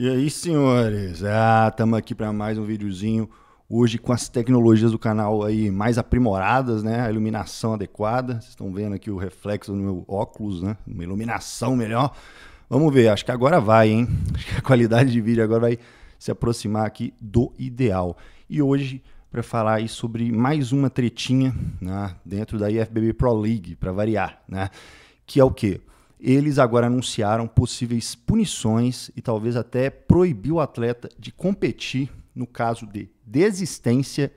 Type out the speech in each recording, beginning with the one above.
E aí, senhores? Ah, estamos aqui para mais um videozinho. Hoje com as tecnologias do canal aí mais aprimoradas, né? A iluminação adequada. Vocês estão vendo aqui o reflexo no meu óculos, né? Uma iluminação melhor. Vamos ver, acho que agora vai, hein? Acho que a qualidade de vídeo agora vai se aproximar aqui do ideal. E hoje para falar aí sobre mais uma tretinha né? dentro da IFBB Pro League, para variar, né? Que é o quê? eles agora anunciaram possíveis punições e talvez até proibir o atleta de competir no caso de desistência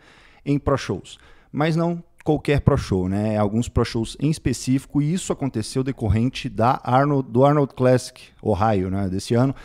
em pro shows. Mas não qualquer pro show, né? É alguns pro shows em específico e isso aconteceu decorrente da Arnold, do Arnold Classic Ohio, né, desse ano,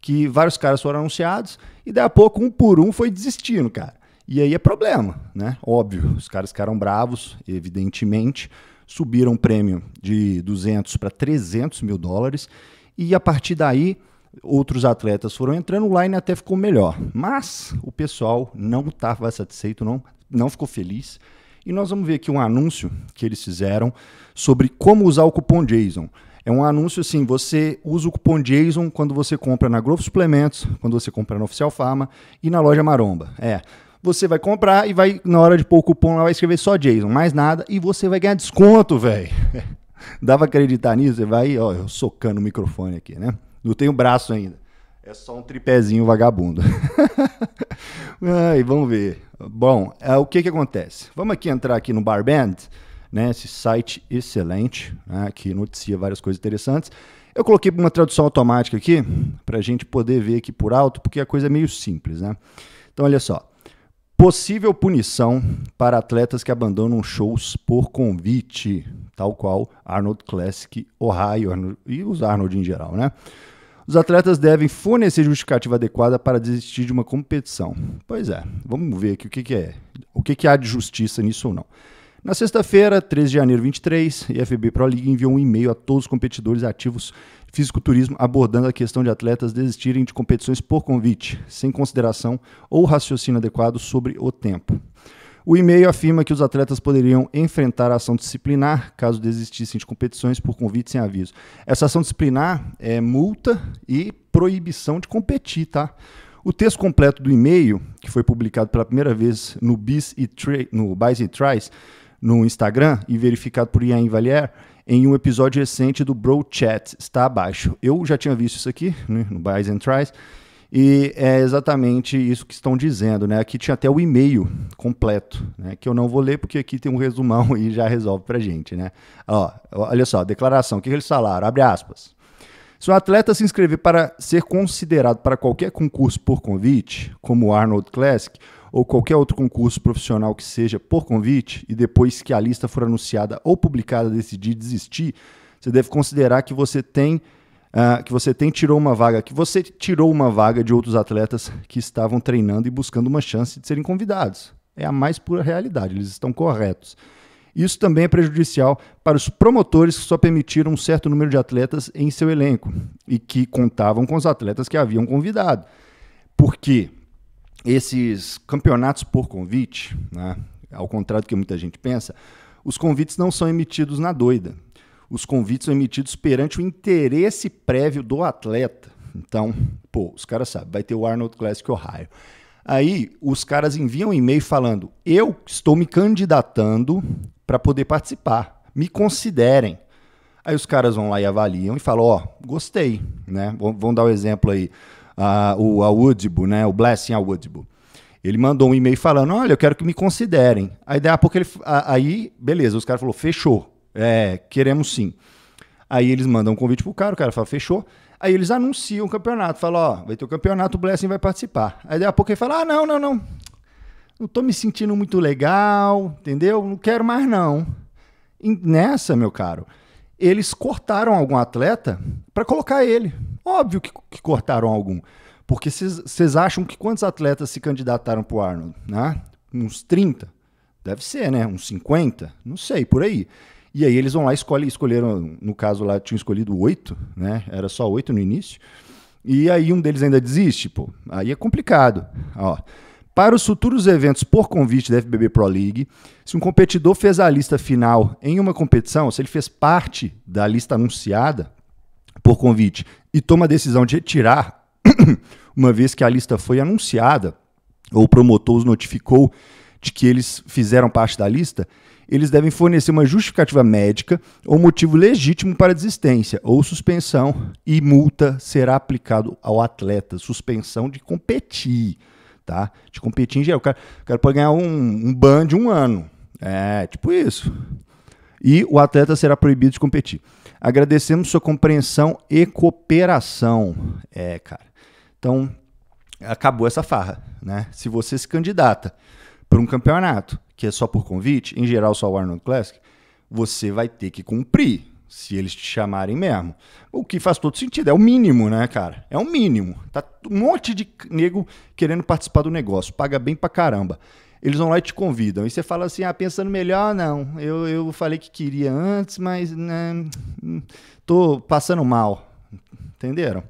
que vários caras foram anunciados e daí a pouco um por um foi desistindo, cara. E aí é problema, né? Óbvio, os caras ficaram bravos, evidentemente subiram o prêmio de 200 para 300 mil dólares e a partir daí outros atletas foram entrando, o line até ficou melhor. Mas o pessoal não estava satisfeito, não, não ficou feliz. E nós vamos ver aqui um anúncio que eles fizeram sobre como usar o cupom JASON. É um anúncio assim, você usa o cupom JASON quando você compra na Grove Suplementos, quando você compra na Oficial Pharma e na loja Maromba. É, você vai comprar e vai, na hora de pôr o cupom, lá vai escrever só Jason, mais nada, e você vai ganhar desconto, velho. Dá pra acreditar nisso? Você vai, ó, eu socando o microfone aqui, né? Não tenho braço ainda. É só um tripézinho vagabundo. Ai, vamos ver. Bom, é o que que acontece? Vamos aqui entrar aqui no Barband, né? Esse site excelente, né? que noticia várias coisas interessantes. Eu coloquei uma tradução automática aqui, para a gente poder ver aqui por alto, porque a coisa é meio simples, né? Então, olha só. Possível punição para atletas que abandonam shows por convite, tal qual Arnold Classic, Ohio Arnold, e os Arnold em geral, né? Os atletas devem fornecer justificativa adequada para desistir de uma competição. Pois é, vamos ver aqui o que, que é, o que, que há de justiça nisso ou não. Na sexta-feira, 13 de janeiro 23, a IFB Pro League enviou um e-mail a todos os competidores ativos fisiculturismo abordando a questão de atletas desistirem de competições por convite, sem consideração ou raciocínio adequado sobre o tempo. O e-mail afirma que os atletas poderiam enfrentar a ação disciplinar caso desistissem de competições por convite sem aviso. Essa ação disciplinar é multa e proibição de competir, tá? O texto completo do e-mail, que foi publicado pela primeira vez no BIS e, Tri, no BIS e Tries, no Instagram e verificado por Ian Valier em um episódio recente do Bro Chat, está abaixo. Eu já tinha visto isso aqui, né, no Buys and Tries, e é exatamente isso que estão dizendo, né? Aqui tinha até o e-mail completo, né? Que eu não vou ler porque aqui tem um resumão e já resolve a gente, né? Ó, olha só, declaração, o que, eles falaram? Abre aspas. Se um atleta se inscrever para ser considerado para qualquer concurso por convite, como o Arnold Classic, ou qualquer outro concurso profissional que seja por convite e depois que a lista for anunciada ou publicada decidir desistir, você deve considerar que você tem uh, que você tem tirou uma vaga, que você tirou uma vaga de outros atletas que estavam treinando e buscando uma chance de serem convidados. É a mais pura realidade, eles estão corretos. Isso também é prejudicial para os promotores que só permitiram um certo número de atletas em seu elenco e que contavam com os atletas que haviam convidado. Por quê? esses campeonatos por convite, né, ao contrário do que muita gente pensa, os convites não são emitidos na doida. Os convites são emitidos perante o interesse prévio do atleta. Então, pô, os caras sabem, vai ter o Arnold Classic Ohio. Aí os caras enviam um e-mail falando: eu estou me candidatando para poder participar, me considerem. Aí os caras vão lá e avaliam e falam: ó, oh, gostei, né? Vão, dar o um exemplo aí a, o Awudibo, né? O Blessing Awudibo. Ele mandou um e-mail falando: olha, eu quero que me considerem. Aí daí a pouco ele. A, aí, beleza, os caras falaram, fechou. É, queremos sim. Aí eles mandam um convite pro cara, o cara fala, fechou. Aí eles anunciam o campeonato, falam, ó, vai ter o um campeonato, o Blessing vai participar. Aí daí a pouco ele fala, ah, não, não, não. Não tô me sentindo muito legal, entendeu? Não quero mais, não. E nessa, meu caro, eles cortaram algum atleta para colocar ele. Óbvio que, que cortaram algum. Porque vocês acham que quantos atletas se candidataram para o Arnold? Né? Uns 30? Deve ser, né? Uns 50? Não sei, por aí. E aí eles vão lá e escolheram, no caso lá, tinham escolhido oito, né? Era só oito no início. E aí um deles ainda desiste, pô. Aí é complicado. Ó. Para os futuros eventos por convite da FBB Pro League, se um competidor fez a lista final em uma competição, se ele fez parte da lista anunciada, por convite e toma a decisão de retirar, uma vez que a lista foi anunciada, ou o promotor os notificou de que eles fizeram parte da lista, eles devem fornecer uma justificativa médica ou motivo legítimo para desistência ou suspensão e multa será aplicado ao atleta, suspensão de competir, tá? De competir em geral. O cara, o cara pode ganhar um, um ban de um ano. É, tipo isso e o atleta será proibido de competir. Agradecemos sua compreensão e cooperação. É, cara. Então, acabou essa farra, né? Se você se candidata para um campeonato que é só por convite, em geral só o Arnold Classic, você vai ter que cumprir, se eles te chamarem mesmo. O que faz todo sentido, é o mínimo, né, cara? É o mínimo. Tá um monte de nego querendo participar do negócio, paga bem pra caramba eles vão lá e te convidam. E você fala assim: ah, pensando melhor, não. Eu, eu falei que queria antes, mas né, tô passando mal. Entenderam?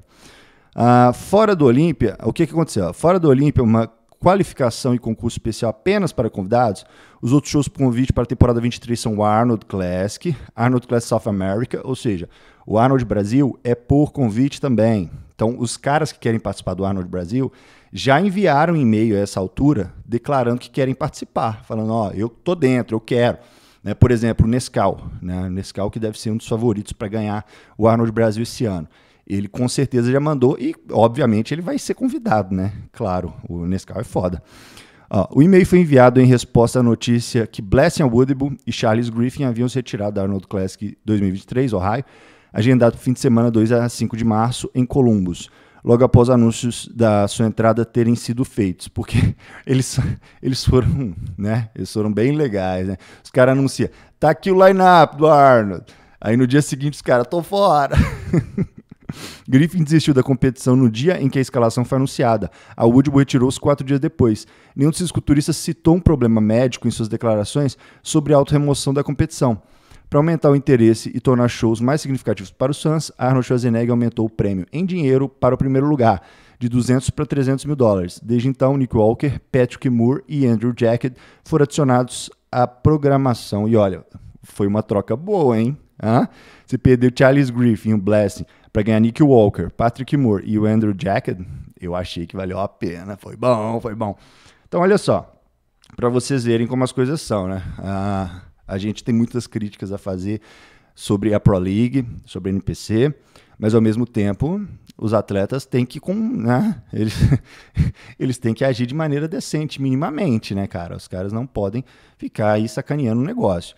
Ah, fora do Olímpia, o que, que aconteceu? Fora do Olímpia, uma qualificação e concurso especial apenas para convidados, os outros shows por convite para a temporada 23 são o Arnold Classic, Arnold Classic South America, ou seja, o Arnold Brasil é por convite também. Então, os caras que querem participar do Arnold Brasil já enviaram e-mail a essa altura declarando que querem participar, falando, ó, oh, eu tô dentro, eu quero. Né? Por exemplo, o Nescau, né? Nescau que deve ser um dos favoritos para ganhar o Arnold Brasil esse ano. Ele com certeza já mandou e, obviamente, ele vai ser convidado, né? Claro, o Nescau é foda. Ó, o e-mail foi enviado em resposta à notícia que Blessing Woodbull e Charles Griffin haviam se retirado da Arnold Classic 2023, Ohio, agendado para o fim de semana 2 a 5 de março em Columbus logo após anúncios da sua entrada terem sido feitos, porque eles, eles foram, né? Eles foram bem legais, né? Os caras anunciam, tá aqui o line-up do Arnold. Aí no dia seguinte os caras, tô fora. Griffin desistiu da competição no dia em que a escalação foi anunciada. A Woodbury retirou-se quatro dias depois. Nenhum dos esculturistas citou um problema médico em suas declarações sobre a autorremoção da competição. Para aumentar o interesse e tornar shows mais significativos para os fãs, Arnold Schwarzenegger aumentou o prêmio em dinheiro para o primeiro lugar, de 200 para 300 mil dólares. Desde então, Nick Walker, Patrick Moore e Andrew Jacket foram adicionados à programação. E olha, foi uma troca boa, hein? Hã? Você perdeu Charles Griffin, o Blessing, para ganhar Nick Walker, Patrick Moore e o Andrew Jacket. Eu achei que valeu a pena. Foi bom, foi bom. Então, olha só, para vocês verem como as coisas são, né? Ah a gente tem muitas críticas a fazer sobre a Pro League, sobre a NPC, mas ao mesmo tempo os atletas têm que com, né? eles, eles têm que agir de maneira decente, minimamente, né, cara? Os caras não podem ficar aí sacaneando o negócio.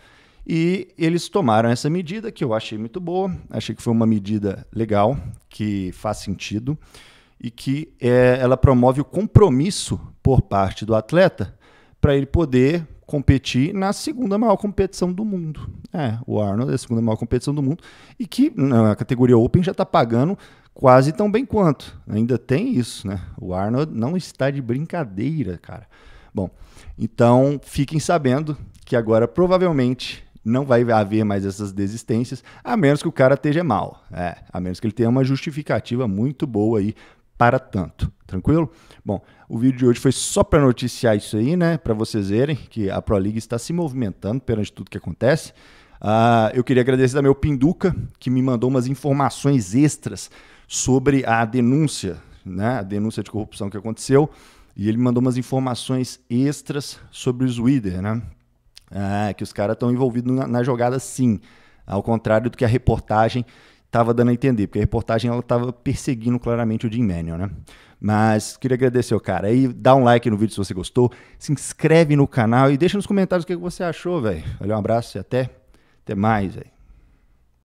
E eles tomaram essa medida que eu achei muito boa, achei que foi uma medida legal, que faz sentido e que é, ela promove o compromisso por parte do atleta para ele poder competir na segunda maior competição do mundo. É, o Arnold é a segunda maior competição do mundo e que na categoria Open já está pagando quase tão bem quanto. Ainda tem isso, né? O Arnold não está de brincadeira, cara. Bom, então fiquem sabendo que agora provavelmente não vai haver mais essas desistências, a menos que o cara esteja mal. É, a menos que ele tenha uma justificativa muito boa aí para tanto. Tranquilo? Bom, o vídeo de hoje foi só para noticiar isso aí, né? Para vocês verem que a Pro League está se movimentando perante tudo que acontece. Ah, eu queria agradecer também ao Pinduca, que me mandou umas informações extras sobre a denúncia, né? A denúncia de corrupção que aconteceu. E ele me mandou umas informações extras sobre os Swider, né? Ah, que os caras estão envolvidos na, na jogada sim. Ao contrário do que a reportagem estava dando a entender, porque a reportagem ela estava perseguindo claramente o Jim Manuel, né? Mas queria agradecer ao cara. Aí dá um like no vídeo se você gostou, se inscreve no canal e deixa nos comentários o que você achou, velho. Valeu, um abraço e até, até mais, velho.